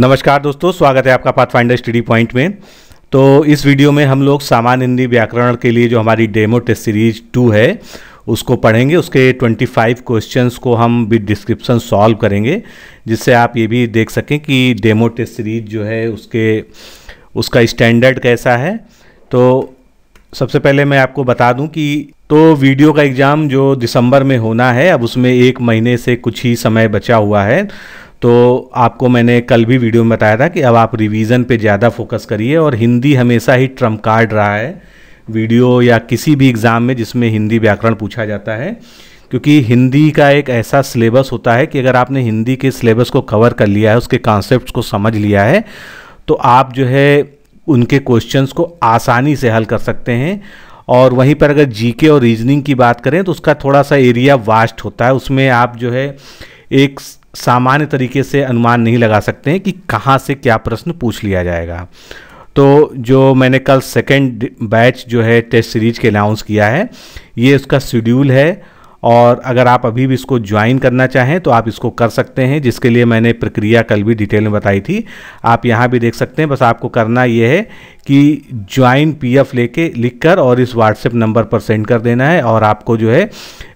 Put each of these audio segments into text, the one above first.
नमस्कार दोस्तों स्वागत है आपका फाइंडर स्टडी पॉइंट में तो इस वीडियो में हम लोग सामान्य हिंदी व्याकरण के लिए जो हमारी डेमो टेस्ट सीरीज टू है उसको पढ़ेंगे उसके 25 क्वेश्चंस को हम विद डिस्क्रिप्शन सॉल्व करेंगे जिससे आप ये भी देख सकें कि डेमो टेस्ट सीरीज जो है उसके उसका स्टैंडर्ड कैसा है तो सबसे पहले मैं आपको बता दूं कि तो वीडियो का एग्ज़ाम जो दिसंबर में होना है अब उसमें एक महीने से कुछ ही समय बचा हुआ है तो आपको मैंने कल भी वीडियो में बताया था कि अब आप रिवीजन पे ज़्यादा फोकस करिए और हिंदी हमेशा ही ट्रम्प कार्ड रहा है वीडियो या किसी भी एग्ज़ाम में जिसमें हिंदी व्याकरण पूछा जाता है क्योंकि हिंदी का एक ऐसा सिलेबस होता है कि अगर आपने हिंदी के सिलेबस को कवर कर लिया है उसके कॉन्सेप्ट को समझ लिया है तो आप जो है उनके क्वेश्चंस को आसानी से हल कर सकते हैं और वहीं पर अगर जीके और रीजनिंग की बात करें तो उसका थोड़ा सा एरिया वास्ट होता है उसमें आप जो है एक सामान्य तरीके से अनुमान नहीं लगा सकते हैं कि कहाँ से क्या प्रश्न पूछ लिया जाएगा तो जो मैंने कल सेकेंड बैच जो है टेस्ट सीरीज के अनाउंस किया है ये उसका शेड्यूल है और अगर आप अभी भी इसको ज्वाइन करना चाहें तो आप इसको कर सकते हैं जिसके लिए मैंने प्रक्रिया कल भी डिटेल में बताई थी आप यहाँ भी देख सकते हैं बस आपको करना ये है कि ज्वाइन पीएफ लेके लिखकर और इस व्हाट्सएप नंबर पर सेंड कर देना है और आपको जो है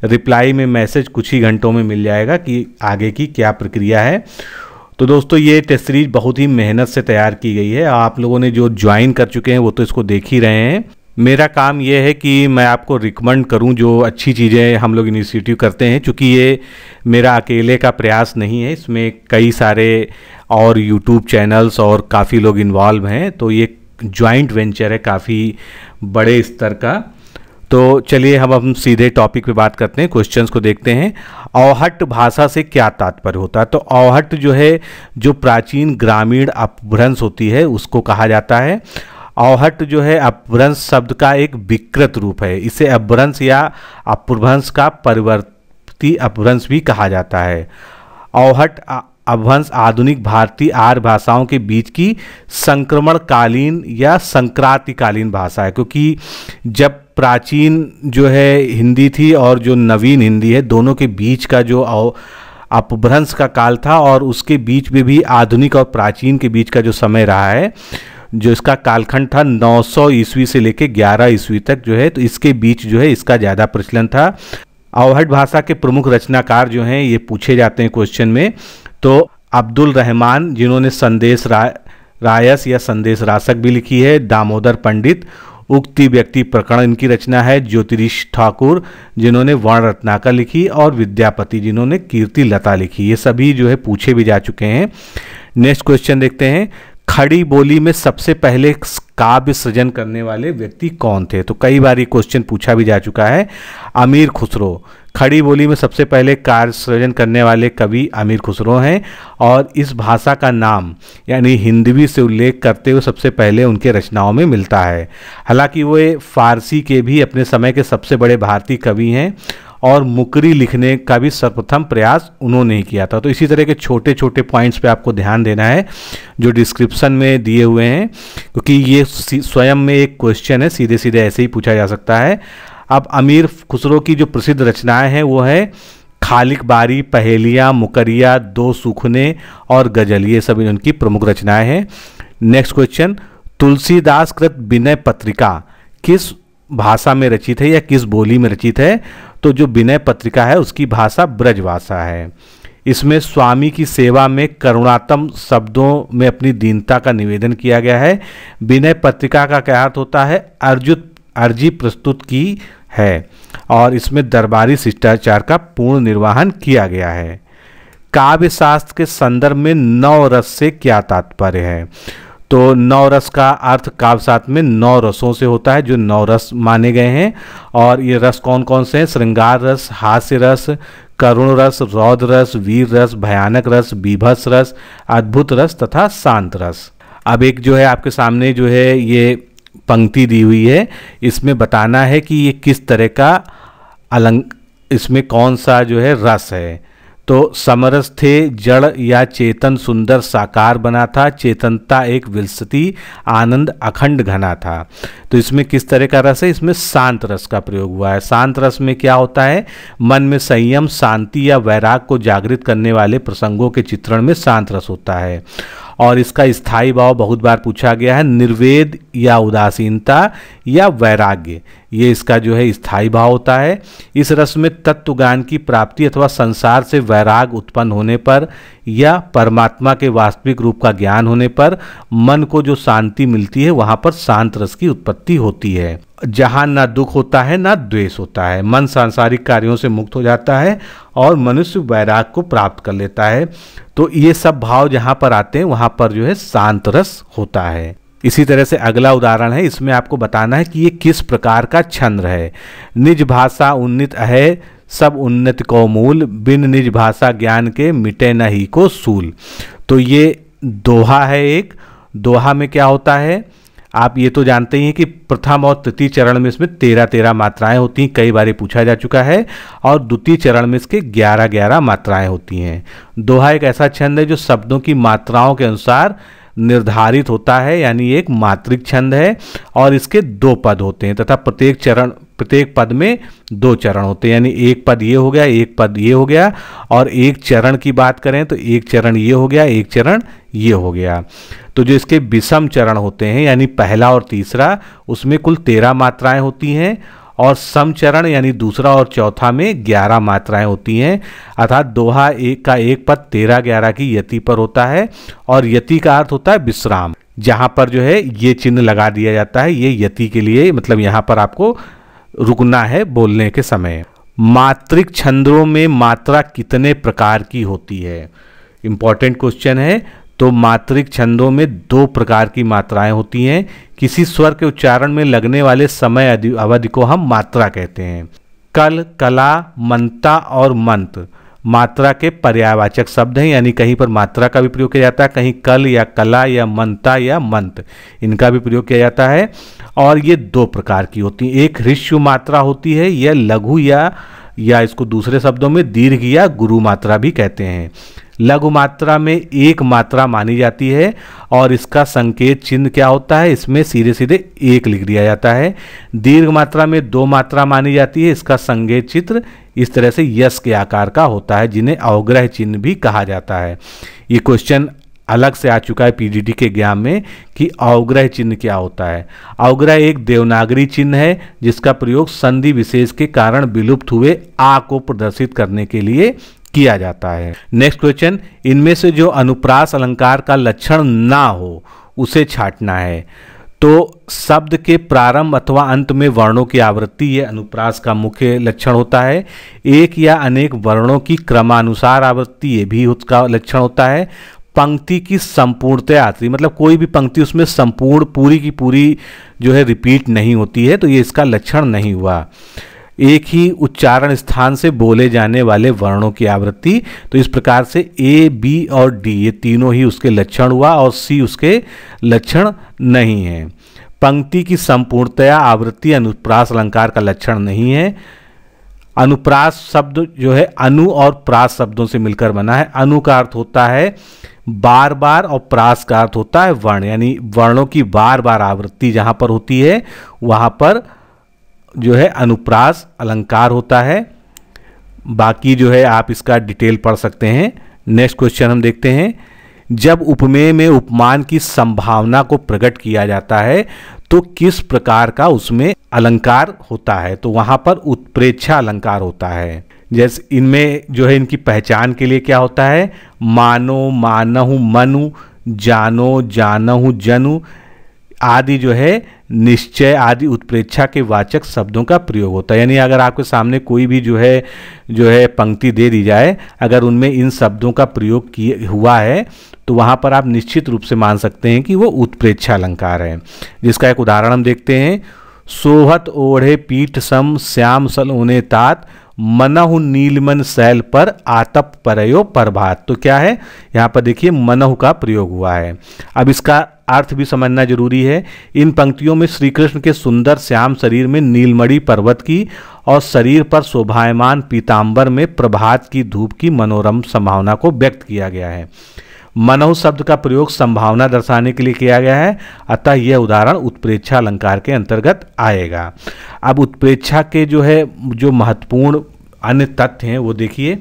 रिप्लाई में मैसेज कुछ ही घंटों में मिल जाएगा कि आगे की क्या प्रक्रिया है तो दोस्तों ये टेस्ट सीरीज बहुत ही मेहनत से तैयार की गई है आप लोगों ने जो ज्वाइन कर चुके हैं वो तो इसको देख ही रहे हैं मेरा काम यह है कि मैं आपको रिकमेंड करूं जो अच्छी चीज़ें हम लोग इनिशिएटिव करते हैं क्योंकि ये मेरा अकेले का प्रयास नहीं है इसमें कई सारे और यूट्यूब चैनल्स और काफ़ी लोग इन्वॉल्व हैं तो ये जॉइंट वेंचर है काफ़ी बड़े स्तर का तो चलिए हम हम सीधे टॉपिक पे बात करते हैं क्वेश्चंस को देखते हैं औहट भाषा से क्या तात्पर्य होता है तो औहट जो है जो प्राचीन ग्रामीण अपभ्रंश होती है उसको कहा जाता है औहट जो है अपभ्रंश शब्द का एक विकृत रूप है इसे अपभ्रंश या अपभ्रंश का परिवर्ती अपभ्रंश भी कहा जाता है औहट अपभ्रंश आधुनिक भारतीय आर भाषाओं के बीच की संक्रमणकालीन या संक्रांतिकालीन भाषा है क्योंकि जब प्राचीन जो है हिंदी थी और जो नवीन हिंदी है दोनों के बीच का जो अपभ्रंश का काल था और उसके बीच में भी आधुनिक और प्राचीन के बीच का जो समय रहा है जो इसका कालखंड था 900 सौ ईस्वी से लेकर 11 ईस्वी तक जो है तो इसके बीच जो है इसका ज़्यादा प्रचलन था अवहट भाषा के प्रमुख रचनाकार जो हैं ये पूछे जाते हैं क्वेश्चन में तो अब्दुल रहमान जिन्होंने संदेश रा, रायस या संदेश रासक भी लिखी है दामोदर पंडित उक्ति व्यक्ति प्रकरण इनकी रचना है ज्योतिरीश ठाकुर जिन्होंने वर्ण रत्नाकर लिखी और विद्यापति जिन्होंने कीर्ति लता लिखी ये सभी जो है पूछे भी जा चुके हैं नेक्स्ट क्वेश्चन देखते हैं खड़ी बोली में सबसे पहले काव्य सृजन करने वाले व्यक्ति कौन थे तो कई बार ये क्वेश्चन पूछा भी जा चुका है अमीर खुसरो खड़ी बोली में सबसे पहले कार्य सृजन करने वाले कवि आमिर खुसरो हैं और इस भाषा का नाम यानी हिंदवी से उल्लेख करते हुए सबसे पहले उनके रचनाओं में मिलता है हालांकि वे फारसी के भी अपने समय के सबसे बड़े भारतीय कवि हैं और मुकरी लिखने का भी सर्वप्रथम प्रयास उन्होंने ही किया था तो इसी तरह के छोटे छोटे पॉइंट्स पे आपको ध्यान देना है जो डिस्क्रिप्शन में दिए हुए हैं क्योंकि ये स्वयं में एक क्वेश्चन है सीधे सीधे ऐसे ही पूछा जा सकता है अब अमीर खुसरो की जो प्रसिद्ध रचनाएं हैं वो है खालिक बारी पहेलिया मुकरिया दो सूखने और गजल ये सब उनकी प्रमुख रचनाएं हैं नेक्स्ट क्वेश्चन तुलसीदास कृत विनय पत्रिका किस भाषा में रचित है या किस बोली में रचित है तो जो विनय पत्रिका है उसकी भाषा ब्रजभाषा है इसमें स्वामी की सेवा में करुणातम शब्दों में अपनी दीनता का निवेदन किया गया है विनय पत्रिका का क्या अर्थ होता है अर्जुत अर्जी प्रस्तुत की है और इसमें दरबारी शिष्टाचार का पूर्ण निर्वाहन किया गया है काव्य शास्त्र के संदर्भ में नौ रस से क्या तात्पर्य है तो नौ रस का अर्थ काव्य शास्त्र में नौ रसों से होता है जो नौ रस माने गए हैं और ये रस कौन कौन से हैं श्रृंगार रस हास्य रस करुण रस रौद्र रस वीर रस भयानक रस बीभस रस अद्भुत रस तथा शांत रस अब एक जो है आपके सामने जो है ये पंक्ति दी हुई है इसमें बताना है कि ये किस तरह का अलंक इसमें कौन सा जो है रस है तो समरस थे जड़ या चेतन सुंदर साकार बना था चेतनता एक विलसती आनंद अखंड घना था तो इसमें किस तरह का रस है इसमें शांत रस का प्रयोग हुआ है शांत रस में क्या होता है मन में संयम शांति या वैराग को जागृत करने वाले प्रसंगों के चित्रण में शांत रस होता है और इसका स्थायी भाव बहुत बार पूछा गया है निर्वेद या उदासीनता या वैराग्य ये इसका जो है स्थायी भाव होता है इस रस में तत्वगान की प्राप्ति अथवा संसार से वैराग उत्पन्न होने पर या परमात्मा के वास्तविक रूप का ज्ञान होने पर मन को जो शांति मिलती है वहाँ पर शांत रस की उत्पत्ति होती है जहाँ ना दुख होता है ना द्वेष होता है मन सांसारिक कार्यों से मुक्त हो जाता है और मनुष्य वैराग को प्राप्त कर लेता है तो ये सब भाव जहाँ पर आते हैं वहाँ पर जो है शांत रस होता है इसी तरह से अगला उदाहरण है इसमें आपको बताना है कि ये किस प्रकार का छंद्र है निज भाषा उन्नत है सब उन्नत को मूल बिन निज भाषा ज्ञान के मिटे न ही को सूल तो ये दोहा है एक दोहा में क्या होता है आप ये तो जानते ही हैं कि प्रथम और तृतीय चरण में इसमें तेरह तेरह मात्राएं होती हैं कई बार पूछा जा चुका है और द्वितीय चरण में इसके ग्यारह ग्यारह मात्राएं होती हैं दोहा एक ऐसा छंद है जो शब्दों की मात्राओं के अनुसार निर्धारित होता है यानी एक मात्रिक छंद है और इसके दो पद होते हैं तथा प्रत्येक चरण प्रत्येक पद में दो चरण होते हैं यानी एक पद ये हो गया एक पद ये हो गया और एक चरण की बात करें तो एक चरण ये हो गया एक चरण ये हो गया तो जो इसके विषम चरण होते हैं यानी पहला और तीसरा उसमें कुल तेरह मात्राएं होती हैं और समचरण यानी दूसरा और चौथा में ग्यारह मात्राएं होती हैं अर्थात दोहा एक का एक पद तेरह ग्यारह की यति पर होता है और यति का अर्थ होता है विश्राम जहां पर जो है ये चिन्ह लगा दिया जाता है ये यति के लिए मतलब यहां पर आपको रुकना है बोलने के समय मात्रिक छंदों में मात्रा कितने प्रकार की होती है इंपॉर्टेंट क्वेश्चन है तो मात्रिक छंदों में दो प्रकार की मात्राएं होती हैं किसी स्वर के उच्चारण में लगने वाले समय अवधि को हम मात्रा कहते हैं कल कला मंता और मंत्र मात्रा के पर्यावाचक शब्द हैं यानी कहीं पर मात्रा का भी प्रयोग किया जाता है कहीं कल या कला या मंता या मंत इनका भी प्रयोग किया जाता है और ये दो प्रकार की होती हैं एक ऋष्य मात्रा होती है यह लघु या या इसको दूसरे शब्दों में दीर्घ या गुरु मात्रा भी कहते हैं लघु मात्रा में एक मात्रा मानी जाती है और इसका संकेत चिन्ह क्या होता है इसमें सीधे सीधे एक लिख दिया जाता है दीर्घ मात्रा में दो मात्रा मानी जाती है इसका संकेत चित्र इस तरह से यश के आकार का होता है जिन्हें अवग्रह चिन्ह भी कहा जाता है ये क्वेश्चन अलग से आ चुका है पीजीडी के ज्ञान में कि अवग्रह चिन्ह क्या होता है अवग्रह एक देवनागरी चिन्ह है जिसका प्रयोग संधि विशेष के कारण विलुप्त हुए आ को प्रदर्शित करने के लिए किया जाता है नेक्स्ट क्वेश्चन इनमें से जो अनुप्रास अलंकार का लक्षण ना हो उसे छाटना है तो शब्द के प्रारंभ अथवा अंत में वर्णों की आवृत्ति ये अनुप्रास का मुख्य लक्षण होता है एक या अनेक वर्णों की क्रमानुसार आवृत्ति ये भी उसका लक्षण होता है पंक्ति की संपूर्णता आती मतलब कोई भी पंक्ति उसमें संपूर्ण पूरी की पूरी जो है रिपीट नहीं होती है तो ये इसका लक्षण नहीं हुआ एक ही उच्चारण स्थान से बोले जाने वाले वर्णों की आवृत्ति तो इस प्रकार से ए बी और डी ये तीनों ही उसके लक्षण हुआ और सी उसके लक्षण नहीं है पंक्ति की संपूर्णतया आवृत्ति अनुप्रास अलंकार का लक्षण नहीं है अनुप्रास शब्द जो है अनु और प्रास शब्दों से मिलकर बना है अनु का अर्थ होता है बार बार और प्रास का अर्थ होता है वर्ण यानी वर्णों की बार बार आवृत्ति जहाँ पर होती है वहाँ पर जो है अनुप्रास अलंकार होता है बाकी जो है आप इसका डिटेल पढ़ सकते हैं नेक्स्ट क्वेश्चन हम देखते हैं जब उपमेय में उपमान की संभावना को प्रकट किया जाता है तो किस प्रकार का उसमें अलंकार होता है तो वहां पर उत्प्रेक्षा अलंकार होता है जैसे इनमें जो है इनकी पहचान के लिए क्या होता है मानो मानहु मनु जानो जानहु जनु आदि जो है निश्चय आदि उत्प्रेक्षा के वाचक शब्दों का प्रयोग होता है यानी अगर आपके सामने कोई भी जो है जो है पंक्ति दे दी जाए अगर उनमें इन शब्दों का प्रयोग किए हुआ है तो वहाँ पर आप निश्चित रूप से मान सकते हैं कि वो उत्प्रेक्षा अलंकार है जिसका एक उदाहरण हम देखते हैं सोहत ओढ़े पीठ सम श्याम सलोने तात मनहु नीलमन शैल पर आतप परयो प्रभात तो क्या है यहाँ पर देखिए मनहु का प्रयोग हुआ है अब इसका अर्थ भी समझना जरूरी है इन पंक्तियों में श्री कृष्ण के सुंदर श्याम शरीर में नीलमणि पर्वत की और शरीर पर शोभायमान पीताम्बर में प्रभात की धूप की मनोरम संभावना को व्यक्त किया गया है मनो शब्द का प्रयोग संभावना दर्शाने के लिए किया गया है अतः यह उदाहरण उत्प्रेक्षा अलंकार के अंतर्गत आएगा अब उत्प्रेक्षा के जो है जो महत्वपूर्ण अन्य तथ्य हैं वो देखिए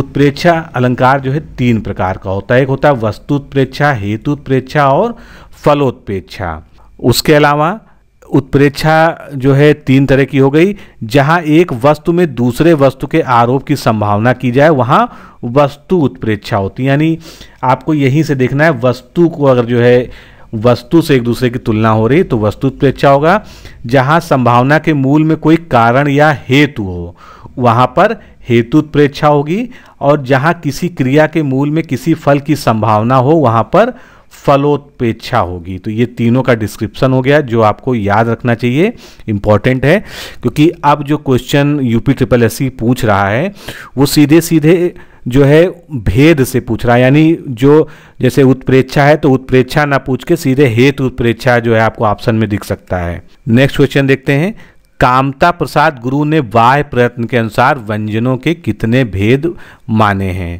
उत्प्रेक्षा अलंकार जो है तीन प्रकार का होता है एक होता है वस्तुत्प्रेक्षा हेतुत्प्रेक्षा और फलोत्प्रेक्षा उसके अलावा उत्प्रेक्षा जो है तीन तरह की हो गई जहां एक वस्तु में दूसरे वस्तु के आरोप की संभावना की जाए वहां वस्तु उत्प्रेक्षा होती है यानी आपको यहीं से देखना है वस्तु को अगर जो है वस्तु से एक दूसरे की तुलना हो रही तो वस्तु उत्प्रेक्षा होगा जहां संभावना के मूल में कोई कारण या हेतु हो वहां पर हेतु उत्प्रेक्षा होगी और जहां किसी क्रिया के मूल में किसी फल की संभावना हो वहां पर फलोत्पेक्षा होगी तो ये तीनों का डिस्क्रिप्शन हो गया जो आपको याद रखना चाहिए इंपॉर्टेंट है क्योंकि अब जो क्वेश्चन यूपी ट्रिपल एस पूछ रहा है वो सीधे सीधे जो है भेद से पूछ रहा है यानी जो जैसे उत्प्रेक्षा है तो उत्प्रेक्षा ना पूछ के सीधे हेतु उत्प्रेक्षा जो है आपको ऑप्शन में दिख सकता है नेक्स्ट क्वेश्चन देखते हैं कामता प्रसाद गुरु ने वाह प्रयत्न के अनुसार व्यंजनों के कितने भेद माने हैं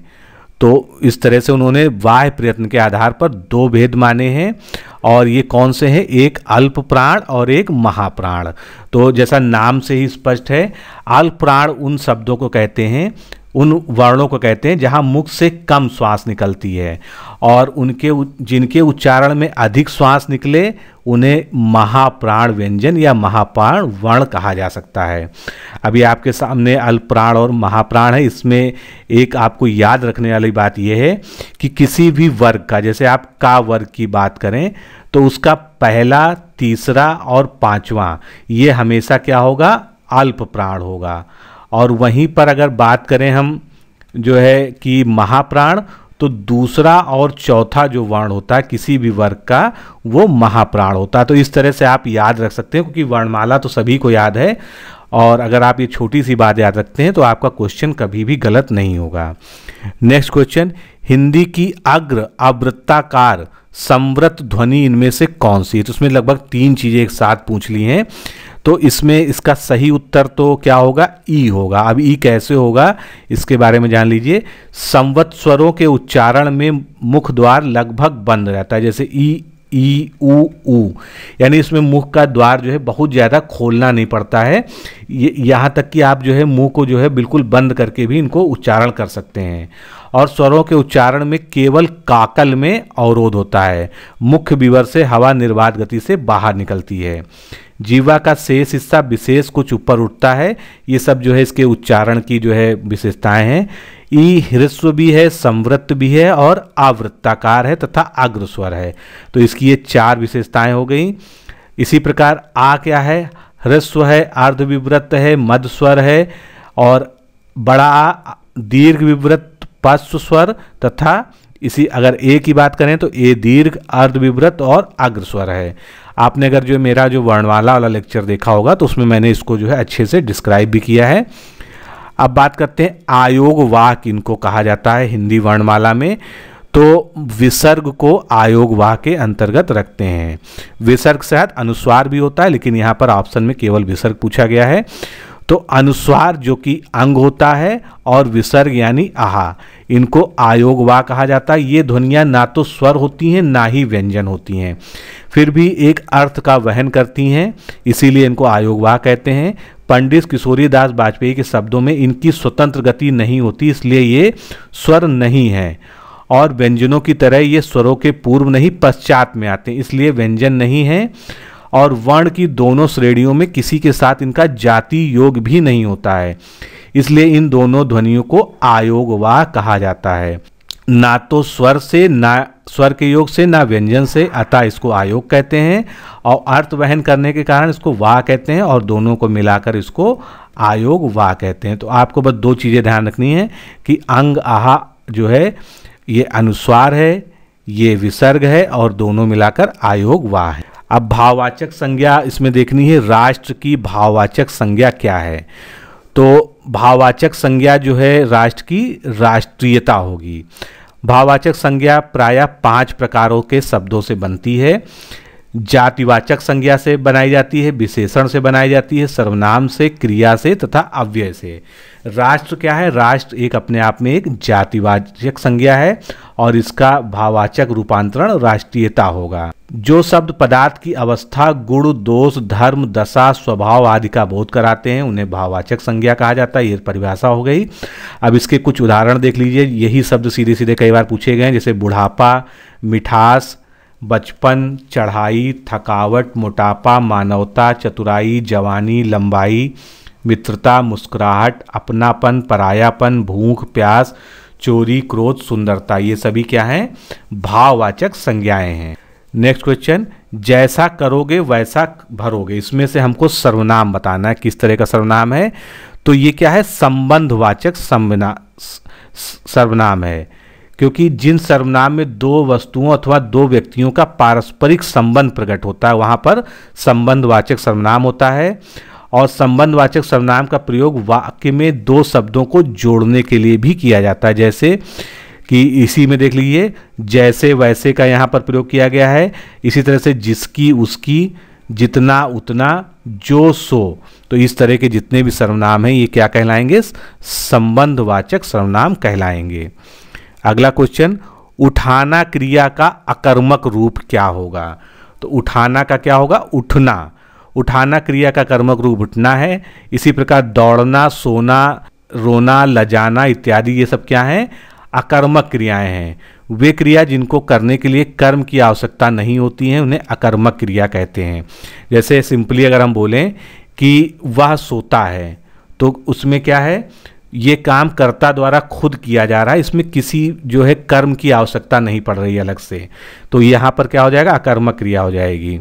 तो इस तरह से उन्होंने वाह प्रयत्न के आधार पर दो भेद माने हैं और ये कौन से हैं एक अल्प प्राण और एक महाप्राण तो जैसा नाम से ही स्पष्ट है अल्प प्राण उन शब्दों को कहते हैं उन वर्णों को कहते हैं जहाँ मुख से कम श्वास निकलती है और उनके जिनके उच्चारण में अधिक श्वास निकले उन्हें महाप्राण व्यंजन या महाप्राण वर्ण कहा जा सकता है अभी आपके सामने अल्पप्राण और महाप्राण है इसमें एक आपको याद रखने वाली बात यह है कि किसी भी वर्ग का जैसे आप का वर्ग की बात करें तो उसका पहला तीसरा और पांचवा ये हमेशा क्या होगा अल्प प्राण होगा और वहीं पर अगर बात करें हम जो है कि महाप्राण तो दूसरा और चौथा जो वर्ण होता है किसी भी वर्ग का वो महाप्राण होता है तो इस तरह से आप याद रख सकते हैं क्योंकि वर्णमाला तो सभी को याद है और अगर आप ये छोटी सी बात याद रखते हैं तो आपका क्वेश्चन कभी भी गलत नहीं होगा नेक्स्ट क्वेश्चन हिंदी की अग्र आवृत्ताकार संवृत ध्वनि इनमें से कौन सी है तो उसमें लगभग तीन चीज़ें एक साथ पूछ ली हैं तो इसमें इसका सही उत्तर तो क्या होगा ई e होगा अब ई e कैसे होगा इसके बारे में जान लीजिए स्वरों के उच्चारण में मुख द्वार लगभग बंद रहता है जैसे ई ई ऊ यानी इसमें मुख का द्वार जो है बहुत ज़्यादा खोलना नहीं पड़ता है ये यहाँ तक कि आप जो है मुंह को जो है बिल्कुल बंद करके भी इनको उच्चारण कर सकते हैं और स्वरों के उच्चारण में केवल काकल में अवरोध होता है मुख्य विवर से हवा निर्बाध गति से बाहर निकलती है जीवा का शेष हिस्सा विशेष कुछ ऊपर उठता है ये सब जो है इसके उच्चारण की जो है विशेषताएं हैं ई हृस्व भी है संवृत्त भी है और आवृत्ताकार है तथा अग्रस्वर है तो इसकी ये चार विशेषताएं हो गई इसी प्रकार आ क्या है ह्रस्व है अर्धविवृत्त है मध स्वर है और बड़ा आ दीर्घ विवृत्त पश्व स्वर तथा इसी अगर ए की बात करें तो ए दीर्घ अर्धविवृत्त और अग्रस्वर है आपने अगर जो मेरा जो वर्णवाला वाला लेक्चर देखा होगा तो उसमें मैंने इसको जो है अच्छे से डिस्क्राइब भी किया है अब बात करते हैं आयोग वाक इनको कहा जाता है हिंदी वर्णमाला में तो विसर्ग को आयोग वाह के अंतर्गत रखते हैं विसर्ग शायद अनुस्वार भी होता है लेकिन यहाँ पर ऑप्शन में केवल विसर्ग पूछा गया है तो अनुस्वार जो कि अंग होता है और विसर्ग यानी आहा इनको आयोग वा कहा जाता है ये ध्वनियाँ ना तो स्वर होती हैं ना ही व्यंजन होती हैं फिर भी एक अर्थ का वहन करती हैं इसीलिए इनको आयोग वा कहते हैं पंडित किशोरी दास वाजपेयी के शब्दों में इनकी स्वतंत्र गति नहीं होती इसलिए ये स्वर नहीं है और व्यंजनों की तरह ये स्वरों के पूर्व नहीं पश्चात में आते हैं इसलिए व्यंजन नहीं है और वर्ण की दोनों श्रेणियों में किसी के साथ इनका जाति योग भी नहीं होता है इसलिए इन दोनों ध्वनियों को आयोगवाह कहा जाता है ना तो स्वर से ना स्वर के योग से ना व्यंजन से अतः इसको आयोग कहते हैं और अर्थ वहन करने के कारण इसको वाह कहते हैं और दोनों को मिलाकर इसको आयोग वाह कहते हैं तो आपको बस दो चीज़ें ध्यान रखनी है कि अंग आहा जो है ये अनुस्वार है ये विसर्ग है और दोनों मिलाकर आयोग वाह है अब भाववाचक संज्ञा इसमें देखनी है राष्ट्र की भाववाचक संज्ञा क्या है तो भाववाचक संज्ञा जो है राष्ट्र की राष्ट्रीयता होगी भाववाचक संज्ञा प्रायः पांच प्रकारों के शब्दों से बनती है जातिवाचक संज्ञा से बनाई जाती है विशेषण से बनाई जाती है सर्वनाम से क्रिया से तथा अव्यय से राष्ट्र क्या है राष्ट्र एक अपने आप में एक जातिवाचक संज्ञा है और इसका भाववाचक रूपांतरण राष्ट्रीयता होगा जो शब्द पदार्थ की अवस्था गुण दोष धर्म दशा स्वभाव आदि का बोध कराते हैं उन्हें भाववाचक संज्ञा कहा जाता है ये परिभाषा हो गई अब इसके कुछ उदाहरण देख लीजिए यही शब्द सीधे सीधे कई बार पूछे गए जैसे बुढ़ापा मिठास बचपन चढ़ाई थकावट मोटापा मानवता चतुराई जवानी लंबाई मित्रता मुस्कुराहट अपनापन परायापन भूख प्यास चोरी क्रोध सुंदरता ये सभी क्या हैं भाववाचक संज्ञाएं हैं नेक्स्ट क्वेश्चन जैसा करोगे वैसा भरोगे इसमें से हमको सर्वनाम बताना है किस तरह का सर्वनाम है तो ये क्या है संबंधवाचक संबना सर्वनाम है क्योंकि जिन सर्वनाम में दो वस्तुओं अथवा दो व्यक्तियों का पारस्परिक संबंध प्रकट होता है वहाँ पर संबंधवाचक सर्वनाम होता है और संबंधवाचक सर्वनाम का प्रयोग वाक्य में दो शब्दों को जोड़ने के लिए भी किया जाता है जैसे कि इसी में देख लीजिए जैसे वैसे का यहाँ पर प्रयोग किया गया है इसी तरह से जिसकी उसकी जितना उतना जो सो तो इस तरह के जितने भी सर्वनाम हैं ये क्या कहलाएंगे संबंधवाचक सर्वनाम कहलाएंगे अगला क्वेश्चन उठाना क्रिया का अकर्मक रूप क्या होगा तो उठाना का क्या होगा उठना उठाना क्रिया का कर्मक रूप उठना है इसी प्रकार दौड़ना सोना रोना लजाना इत्यादि ये सब क्या है अकर्मक क्रियाएं हैं वे क्रिया जिनको करने के लिए कर्म की आवश्यकता नहीं होती है उन्हें अकर्मक क्रिया कहते हैं जैसे सिंपली अगर हम बोलें कि वह सोता है तो उसमें क्या है ये काम कर्ता द्वारा खुद किया जा रहा है इसमें किसी जो है कर्म की आवश्यकता नहीं पड़ रही अलग से तो यहाँ पर क्या हो जाएगा अकर्मक क्रिया हो जाएगी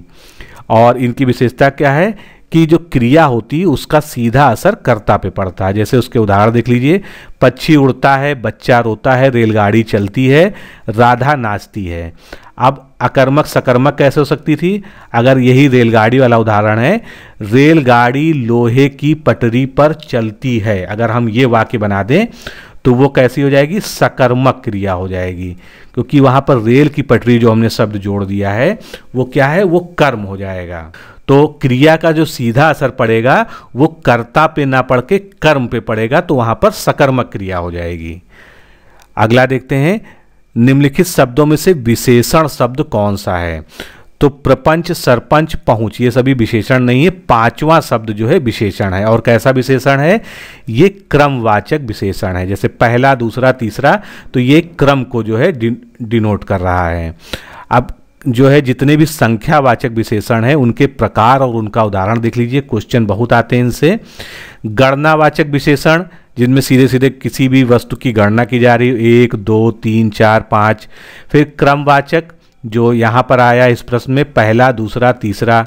और इनकी विशेषता क्या है कि जो क्रिया होती है उसका सीधा असर कर्ता पे पड़ता है जैसे उसके उदाहरण देख लीजिए पक्षी उड़ता है बच्चा रोता है रेलगाड़ी चलती है राधा नाचती है अब अकर्मक सकर्मक कैसे हो सकती थी अगर यही रेलगाड़ी वाला उदाहरण है रेलगाड़ी लोहे की पटरी पर चलती है अगर हम ये वाक्य बना दें तो वो कैसी हो जाएगी सकर्मक क्रिया हो जाएगी क्योंकि वहाँ पर रेल की पटरी जो हमने शब्द जोड़ दिया है वो क्या है वो कर्म हो जाएगा तो क्रिया का जो सीधा असर पड़ेगा वो कर्ता पे ना पड़ के कर्म पे पड़ेगा तो वहाँ पर सकर्मक क्रिया हो जाएगी अगला देखते हैं निम्नलिखित शब्दों में से विशेषण शब्द कौन सा है तो प्रपंच सरपंच पहुंच ये सभी विशेषण नहीं है पांचवा शब्द जो है विशेषण है और कैसा विशेषण है ये क्रमवाचक विशेषण है जैसे पहला दूसरा तीसरा तो ये क्रम को जो है डिनोट कर रहा है अब जो है जितने भी संख्यावाचक विशेषण हैं उनके प्रकार और उनका उदाहरण देख लीजिए क्वेश्चन बहुत आते हैं इनसे गणनावाचक विशेषण जिनमें सीधे सीधे किसी भी वस्तु की गणना की जा रही है एक दो तीन चार पाँच फिर क्रमवाचक जो यहाँ पर आया इस प्रश्न में पहला दूसरा तीसरा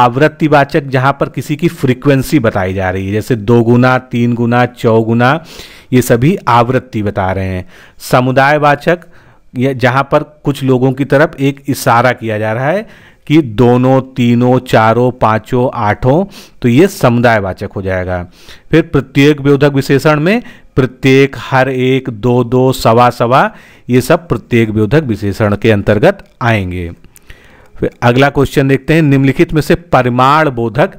आवृत्तिवाचक जहाँ पर किसी की फ्रीक्वेंसी बताई जा रही है जैसे दो गुना तीन गुना चौगुना ये सभी आवृत्ति बता रहे हैं समुदायवाचक जहाँ पर कुछ लोगों की तरफ एक इशारा किया जा रहा है कि दोनों तीनों चारों पांचों आठों तो ये वाचक हो जाएगा फिर प्रत्येक विरोधक विशेषण में प्रत्येक हर एक दो दो सवा सवा ये सब प्रत्येक विरोधक विशेषण के अंतर्गत आएंगे फिर अगला क्वेश्चन देखते हैं निम्नलिखित में से परिमाण बोधक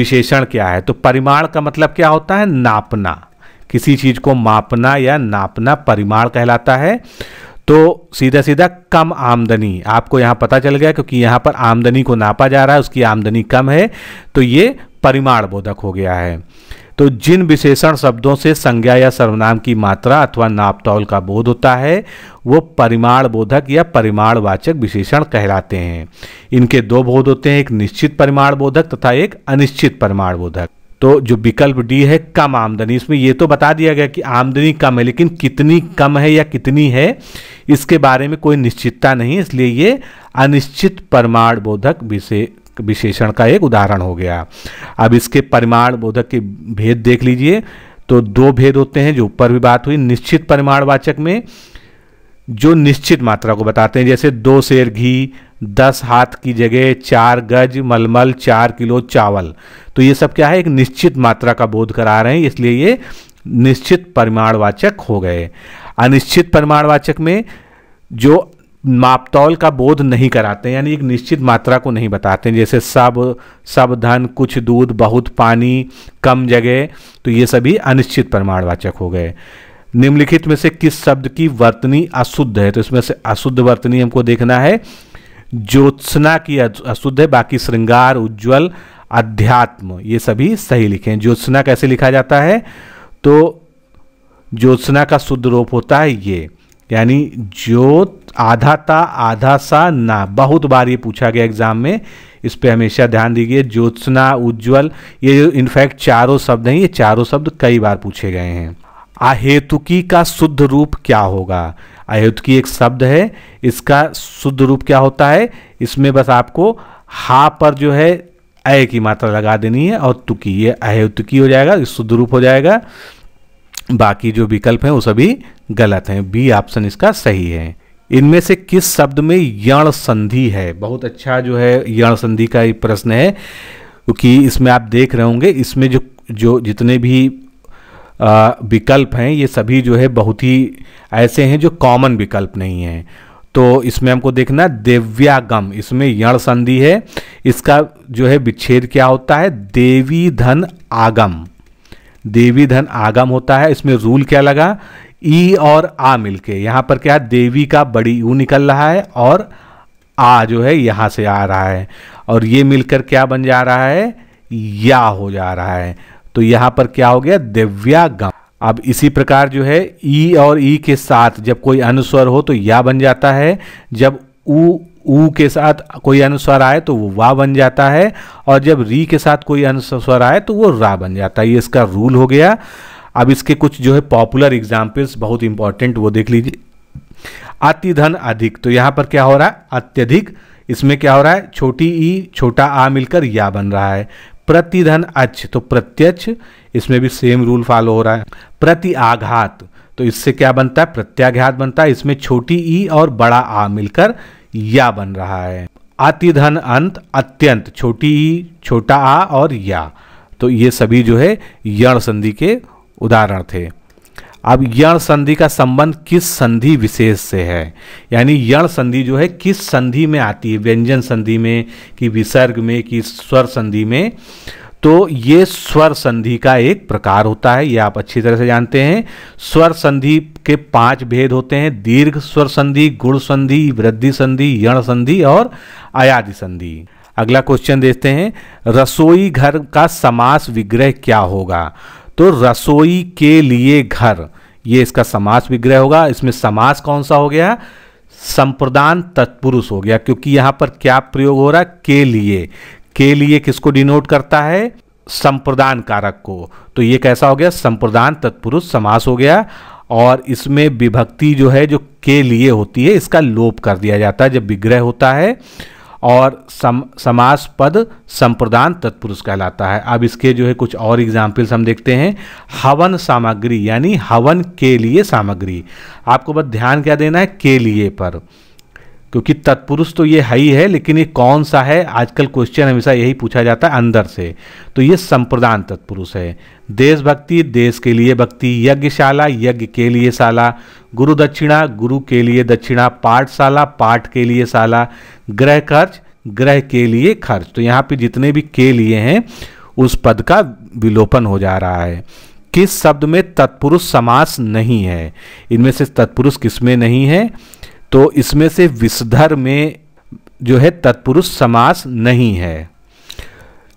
विशेषण क्या है तो परिमाण का मतलब क्या होता है नापना किसी चीज को मापना या नापना परिमाण कहलाता है तो सीधा सीधा कम आमदनी आपको यहाँ पता चल गया क्योंकि यहाँ पर आमदनी को नापा जा रहा है उसकी आमदनी कम है तो ये परिमाण बोधक हो गया है तो जिन विशेषण शब्दों से संज्ञा या सर्वनाम की मात्रा अथवा नापतौल का बोध होता है वो परिमाण बोधक या परिमाणवाचक विशेषण कहलाते हैं इनके दो बोध होते हैं एक निश्चित परिमाण बोधक तथा एक अनिश्चित परिमाण बोधक तो जो विकल्प डी है कम आमदनी इसमें यह तो बता दिया गया कि आमदनी कम है लेकिन कितनी कम है या कितनी है इसके बारे में कोई निश्चितता नहीं इसलिए ये अनिश्चित प्रमाण बोधक विषय विशेषण का एक उदाहरण हो गया अब इसके परिमाण बोधक के भेद देख लीजिए तो दो भेद होते हैं जो ऊपर भी बात हुई निश्चित परिमाणवाचक में जो निश्चित मात्रा को बताते हैं जैसे दो शेर घी दस हाथ की जगह चार गज मलमल चार किलो चावल तो ये सब क्या है एक निश्चित मात्रा का बोध करा रहे हैं इसलिए ये निश्चित परिमाणवाचक हो गए अनिश्चित परिमाणवाचक में जो मापतौल का बोध नहीं कराते यानी एक निश्चित मात्रा को नहीं बताते हैं जैसे सब सब धन कुछ दूध बहुत पानी कम जगह तो ये सभी अनिश्चित प्रमाणवाचक हो गए निम्नलिखित में से किस शब्द की वर्तनी अशुद्ध है तो इसमें से अशुद्ध वर्तनी हमको देखना है ज्योत्सना की अशुद्ध है बाकी श्रृंगार उज्ज्वल अध्यात्म ये सभी सही लिखे हैं ज्योत्सना कैसे लिखा जाता है तो ज्योत्सना का शुद्ध रूप होता है ये यानी ज्योत आधा ता आधा सा ना बहुत बार ये पूछा गया एग्जाम में इस पे हमेशा ध्यान दीजिए ज्योत्सना उज्ज्वल ये जो इनफैक्ट चारों शब्द हैं ये चारों शब्द कई बार पूछे गए हैं आहेतुकी का शुद्ध रूप क्या होगा अयुत की एक शब्द है इसका शुद्ध रूप क्या होता है इसमें बस आपको हा पर जो है अय की मात्रा लगा देनी है और तुकी ये अयुत की हो जाएगा शुद्ध रूप हो जाएगा बाकी जो विकल्प हैं वो सभी गलत हैं बी ऑप्शन इसका सही है इनमें से किस शब्द में यण संधि है बहुत अच्छा जो है यण संधि का प्रश्न है क्योंकि इसमें आप देख रहे होंगे इसमें जो जो जितने भी विकल्प हैं ये सभी जो है बहुत ही ऐसे हैं जो कॉमन विकल्प नहीं हैं तो इसमें हमको देखना देव्यागम इसमें यण संधि है इसका जो है विच्छेद क्या होता है देवी धन आगम देवी धन आगम होता है इसमें रूल क्या लगा ई और आ मिलके यहाँ पर क्या देवी का बड़ी यू निकल रहा है और आ जो है यहाँ से आ रहा है और ये मिलकर क्या बन जा रहा है या हो जा रहा है तो यहां पर क्या हो गया दिव्यागम अब इसी प्रकार जो है ई और ई के साथ जब कोई अनुस्वर हो तो या बन जाता है जब ऊ ऊ के साथ कोई अनुस्वर आए तो वो वा बन जाता है और जब री के साथ कोई अनुस्वर आए तो वो रा बन जाता है ये इसका रूल हो गया अब इसके कुछ जो है पॉपुलर एग्जाम्पल्स बहुत इंपॉर्टेंट वो देख लीजिए अतिधन अधिक तो यहाँ पर क्या हो रहा है अत्यधिक इसमें क्या हो रहा है छोटी ई छोटा आ मिलकर या बन रहा है प्रतिधन अच्छ तो प्रत्यक्ष इसमें भी सेम रूल फॉलो हो रहा है प्रति आघात तो इससे क्या बनता है प्रत्याघात बनता है इसमें छोटी ई e और बड़ा आ मिलकर या बन रहा है अतिधन अंत अत्यंत छोटी ई e, छोटा आ और या तो ये सभी जो है यण संधि के उदाहरण थे अब यण संधि का संबंध किस संधि विशेष से है यानी यण संधि जो है किस संधि में आती है व्यंजन संधि में कि विसर्ग में कि स्वर संधि में तो ये स्वर संधि का एक प्रकार होता है ये आप अच्छी तरह से जानते हैं स्वर संधि के पांच भेद होते हैं दीर्घ स्वर संधि गुण संधि वृद्धि संधि यण संधि और अयादि संधि अगला क्वेश्चन देखते हैं रसोई घर का समास विग्रह क्या होगा तो रसोई के लिए घर ये इसका समास विग्रह होगा इसमें समास कौन सा हो गया संप्रदान तत्पुरुष हो गया क्योंकि यहां पर क्या प्रयोग हो रहा के लिए के लिए किसको डिनोट करता है संप्रदान कारक को तो ये कैसा हो गया संप्रदान तत्पुरुष समास हो गया और इसमें विभक्ति जो है जो के लिए होती है इसका लोप कर दिया जाता है जब विग्रह होता है और सम समास पद संप्रदान तत्पुरुष कहलाता है अब इसके जो है कुछ और एग्जाम्पल्स हम देखते हैं हवन सामग्री यानी हवन के लिए सामग्री आपको बस ध्यान क्या देना है के लिए पर क्योंकि तत्पुरुष तो ये है ही है लेकिन ये कौन सा है आजकल क्वेश्चन हमेशा यही पूछा जाता है अंदर से तो ये संप्रदान तत्पुरुष है देशभक्ति देश के लिए भक्ति यज्ञशाला यज्ञ के लिए शाला गुरु दक्षिणा गुरु के लिए दक्षिणा पाठशाला पाठ के लिए शाला ग्रह खर्च ग्रह के लिए खर्च तो यहाँ पे जितने भी के लिए हैं उस पद का विलोपन हो जा रहा है किस शब्द में तत्पुरुष समास नहीं है इनमें से तत्पुरुष किस में नहीं है तो इसमें से विषधर में जो है तत्पुरुष समास नहीं है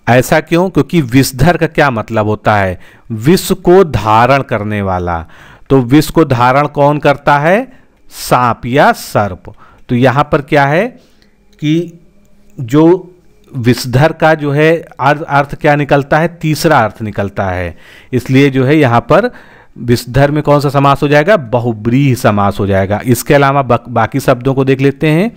ऐसा क्यों क्योंकि विषधर का क्या मतलब होता है विश्व को धारण करने वाला तो विश्व को धारण कौन करता है सांप या सर्प तो यहाँ पर क्या है कि जो विषधर का जो है अर्थ अर्थ क्या निकलता है तीसरा अर्थ निकलता है इसलिए जो है यहाँ पर विषधर में कौन सा समास हो जाएगा बहुब्रीह समास हो जाएगा इसके अलावा बाकी शब्दों को देख लेते हैं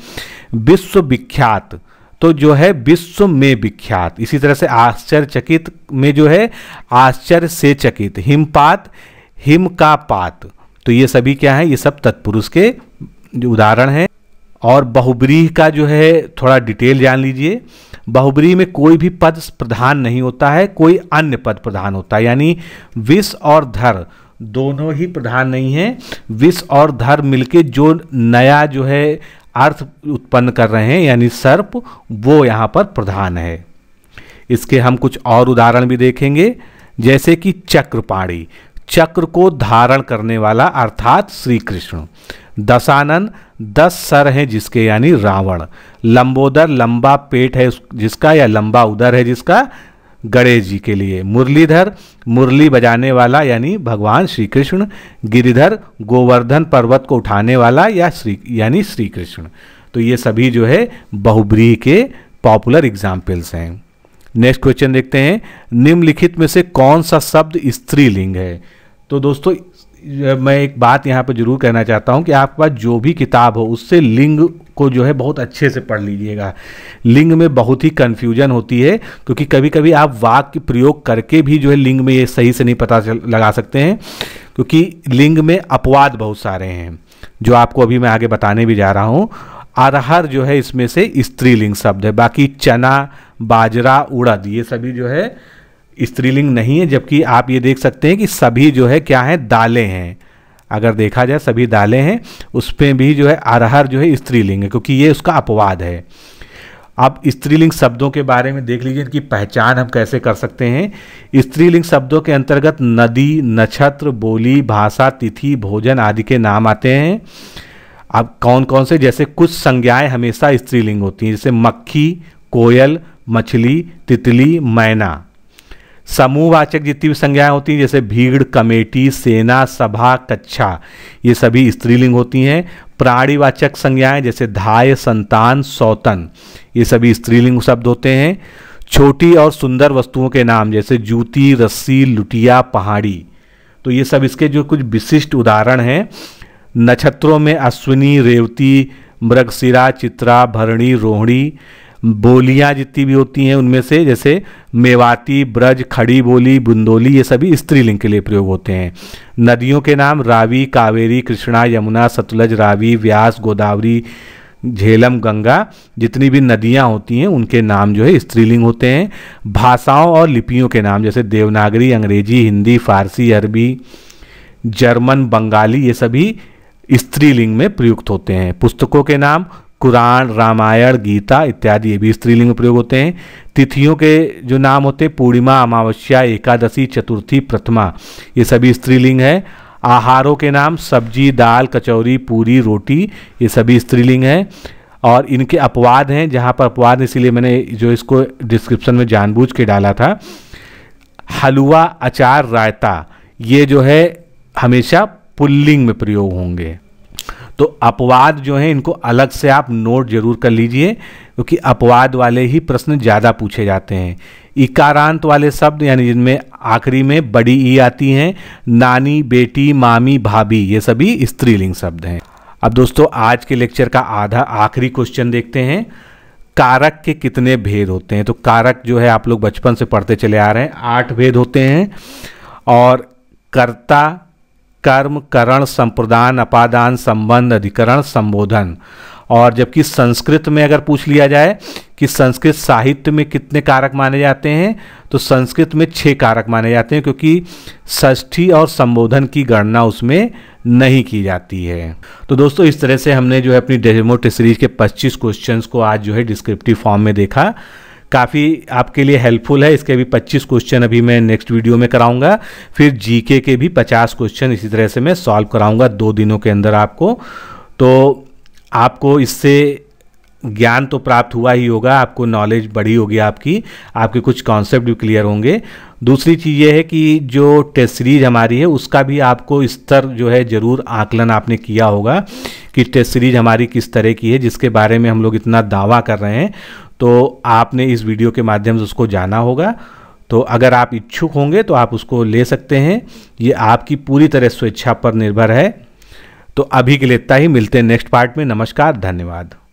विश्व विख्यात तो जो है विश्व में विख्यात इसी तरह से आश्चर्यचकित में जो है आश्चर्य से चकित हिमपात हिम का पात तो ये सभी क्या है ये सब तत्पुरुष के उदाहरण हैं और बहुब्रीह का जो है थोड़ा डिटेल जान लीजिए बहुब्रीह में कोई भी पद प्रधान नहीं होता है कोई अन्य पद प्रधान होता है यानी विष और धर दोनों ही प्रधान नहीं हैं विष और धर्म मिलके जो नया जो है अर्थ उत्पन्न कर रहे हैं यानी सर्प वो यहाँ पर प्रधान है इसके हम कुछ और उदाहरण भी देखेंगे जैसे कि चक्रपाणी चक्र को धारण करने वाला अर्थात श्री कृष्ण दशानन दस सर हैं जिसके यानी रावण लंबोदर लंबा पेट है जिसका या लंबा उदर है जिसका गणेश जी के लिए मुरलीधर मुरली बजाने वाला यानी भगवान श्री कृष्ण गिरिधर गोवर्धन पर्वत को उठाने वाला या श्री यानी श्री कृष्ण तो ये सभी जो है बहुब्री के पॉपुलर एग्जाम्पल्स हैं नेक्स्ट क्वेश्चन देखते हैं निम्नलिखित में से कौन सा शब्द स्त्रीलिंग है तो दोस्तों मैं एक बात यहाँ पर जरूर कहना चाहता हूँ कि आपके पास जो भी किताब हो उससे लिंग को जो है बहुत अच्छे से पढ़ लीजिएगा लिंग में बहुत ही कन्फ्यूजन होती है क्योंकि कभी कभी आप वाक्य प्रयोग करके भी जो है लिंग में ये सही से नहीं पता लगा सकते हैं क्योंकि लिंग में अपवाद बहुत सारे हैं जो आपको अभी मैं आगे बताने भी जा रहा हूँ अरहर जो है इसमें से स्त्रीलिंग शब्द है बाकी चना बाजरा उड़द ये सभी जो है स्त्रीलिंग नहीं है जबकि आप ये देख सकते हैं कि सभी जो है क्या है दालें हैं अगर देखा जाए सभी दालें हैं उस पर भी जो है अरहर जो है स्त्रीलिंग है क्योंकि ये उसका अपवाद है आप स्त्रीलिंग शब्दों के बारे में देख लीजिए इनकी पहचान हम कैसे कर सकते हैं स्त्रीलिंग शब्दों के अंतर्गत नदी नक्षत्र बोली भाषा तिथि भोजन आदि के नाम आते हैं अब कौन कौन से जैसे कुछ संज्ञाएं हमेशा स्त्रीलिंग होती हैं जैसे मक्खी कोयल मछली तितली मैना समूहवाचक जितनी भी संज्ञाएं होती हैं जैसे भीड़ कमेटी सेना सभा कक्षा ये सभी स्त्रीलिंग होती हैं प्राणीवाचक संज्ञाएं जैसे धाय संतान सौतन ये सभी स्त्रीलिंग शब्द होते हैं छोटी और सुंदर वस्तुओं के नाम जैसे जूती रस्सी लुटिया पहाड़ी तो ये सब इसके जो कुछ विशिष्ट उदाहरण हैं नक्षत्रों में अश्विनी रेवती मृगशिरा चित्रा भरणी रोहिणी बोलियाँ जितनी भी होती हैं उनमें से जैसे मेवाती ब्रज खड़ी बोली बुंदोली ये सभी स्त्रीलिंग के लिए प्रयोग होते हैं नदियों के नाम रावी कावेरी कृष्णा यमुना सतलज रावी व्यास गोदावरी झेलम गंगा जितनी भी नदियाँ होती हैं उनके नाम जो है स्त्रीलिंग होते हैं भाषाओं और लिपियों के नाम जैसे देवनागरी अंग्रेजी हिंदी फारसी अरबी जर्मन बंगाली ये सभी स्त्रीलिंग में प्रयुक्त होते हैं पुस्तकों के नाम कुरान रामायण गीता इत्यादि ये भी स्त्रीलिंग प्रयोग होते हैं तिथियों के जो नाम होते हैं पूर्णिमा अमावस्या एकादशी चतुर्थी प्रथमा ये सभी स्त्रीलिंग है आहारों के नाम सब्जी दाल कचौरी पूरी रोटी ये सभी स्त्रीलिंग हैं और इनके अपवाद हैं जहाँ पर अपवाद इसीलिए मैंने जो इसको डिस्क्रिप्शन में जानबूझ के डाला था हलवा अचार रायता ये जो है हमेशा पुल्लिंग में प्रयोग होंगे तो अपवाद जो है इनको अलग से आप नोट जरूर कर लीजिए क्योंकि तो अपवाद वाले ही प्रश्न ज़्यादा पूछे जाते हैं इकारांत वाले शब्द यानी जिनमें आखिरी में बड़ी ई आती हैं नानी बेटी मामी भाभी ये सभी स्त्रीलिंग शब्द हैं अब दोस्तों आज के लेक्चर का आधा आखिरी क्वेश्चन देखते हैं कारक के कितने भेद होते हैं तो कारक जो है आप लोग बचपन से पढ़ते चले आ रहे हैं आठ भेद होते हैं और कर्ता कर्म करण संप्रदान अपादान संबंध अधिकरण संबोधन और जबकि संस्कृत में अगर पूछ लिया जाए कि संस्कृत साहित्य में कितने कारक माने जाते हैं तो संस्कृत में छः कारक माने जाते हैं क्योंकि षष्ठी और संबोधन की गणना उसमें नहीं की जाती है तो दोस्तों इस तरह से हमने जो है अपनी डेमोट सीरीज के 25 क्वेश्चंस को आज जो है डिस्क्रिप्टिव फॉर्म में देखा काफ़ी आपके लिए हेल्पफुल है इसके भी 25 क्वेश्चन अभी मैं नेक्स्ट वीडियो में कराऊंगा फिर जीके के भी 50 क्वेश्चन इसी तरह से मैं सॉल्व कराऊंगा दो दिनों के अंदर आपको तो आपको इससे ज्ञान तो प्राप्त हुआ ही होगा आपको नॉलेज बढ़ी होगी आपकी आपके कुछ कॉन्सेप्ट भी क्लियर होंगे दूसरी चीज़ ये है कि जो टेस्ट सीरीज हमारी है उसका भी आपको स्तर जो है ज़रूर आकलन आपने किया होगा कि टेस्ट सीरीज हमारी किस तरह की है जिसके बारे में हम लोग इतना दावा कर रहे हैं तो आपने इस वीडियो के माध्यम से उसको जाना होगा तो अगर आप इच्छुक होंगे तो आप उसको ले सकते हैं ये आपकी पूरी तरह स्वेच्छा पर निर्भर है तो अभी के लिए इतना ही मिलते हैं नेक्स्ट पार्ट में नमस्कार धन्यवाद